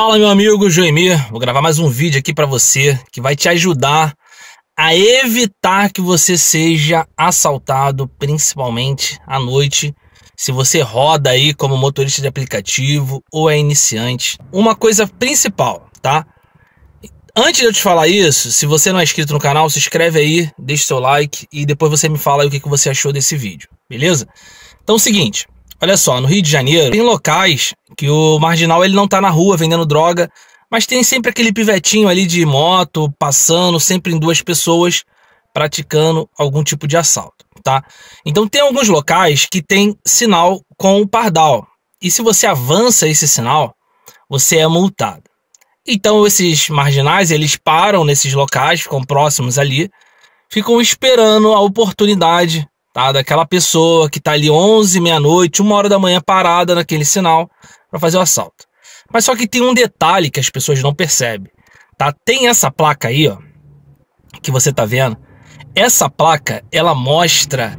Fala meu amigo Joemir, vou gravar mais um vídeo aqui para você que vai te ajudar a evitar que você seja assaltado, principalmente à noite, se você roda aí como motorista de aplicativo ou é iniciante. Uma coisa principal, tá? Antes de eu te falar isso, se você não é inscrito no canal, se inscreve aí, deixa seu like e depois você me fala o que você achou desse vídeo, beleza? Então é o seguinte, Olha só, no Rio de Janeiro tem locais que o marginal ele não tá na rua vendendo droga, mas tem sempre aquele pivetinho ali de moto passando, sempre em duas pessoas praticando algum tipo de assalto, tá? Então tem alguns locais que tem sinal com o pardal. E se você avança esse sinal, você é multado. Então esses marginais, eles param nesses locais, ficam próximos ali, ficam esperando a oportunidade tá? Daquela pessoa que tá ali 11, meia-noite, uma hora da manhã parada naquele sinal para fazer o assalto. Mas só que tem um detalhe que as pessoas não percebem, tá? Tem essa placa aí, ó, que você tá vendo. Essa placa, ela mostra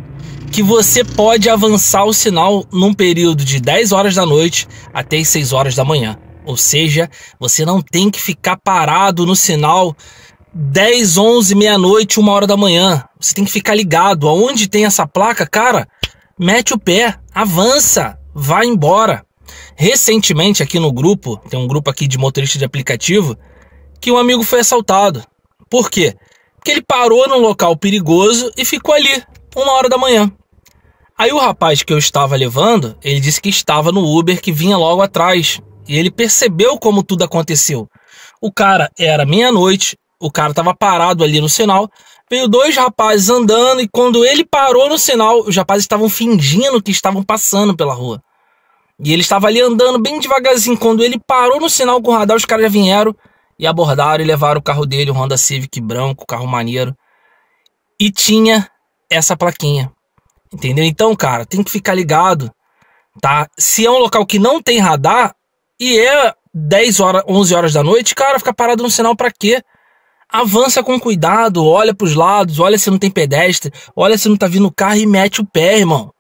que você pode avançar o sinal num período de 10 horas da noite até 6 horas da manhã. Ou seja, você não tem que ficar parado no sinal 10, 11, meia-noite, uma hora da manhã. Você tem que ficar ligado. Aonde tem essa placa, cara, mete o pé, avança, vai embora. Recentemente, aqui no grupo, tem um grupo aqui de motorista de aplicativo, que um amigo foi assaltado. Por quê? Porque ele parou num local perigoso e ficou ali, uma hora da manhã. Aí o rapaz que eu estava levando, ele disse que estava no Uber que vinha logo atrás. E ele percebeu como tudo aconteceu. O cara era meia-noite, o cara tava parado ali no sinal. Veio dois rapazes andando e quando ele parou no sinal, os rapazes estavam fingindo que estavam passando pela rua. E ele estava ali andando bem devagarzinho. Quando ele parou no sinal com o radar, os caras já vieram e abordaram e levaram o carro dele, o Honda Civic branco, carro maneiro. E tinha essa plaquinha. Entendeu? Então, cara, tem que ficar ligado, tá? Se é um local que não tem radar e é 10 horas, 11 horas da noite, cara, fica parado no sinal para quê? avança com cuidado, olha para os lados, olha se não tem pedestre, olha se não tá vindo carro e mete o pé, irmão.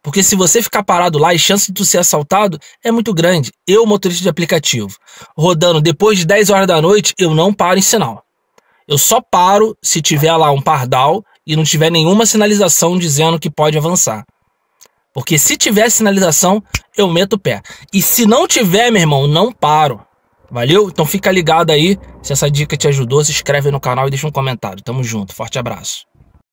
Porque se você ficar parado lá, a chance de tu ser assaltado é muito grande. Eu, motorista de aplicativo, rodando depois de 10 horas da noite, eu não paro em sinal. Eu só paro se tiver lá um pardal e não tiver nenhuma sinalização dizendo que pode avançar. Porque se tiver sinalização, eu meto o pé. E se não tiver, meu irmão, não paro. Valeu? Então fica ligado aí. Se essa dica te ajudou, se inscreve no canal e deixa um comentário. Tamo junto. Forte abraço.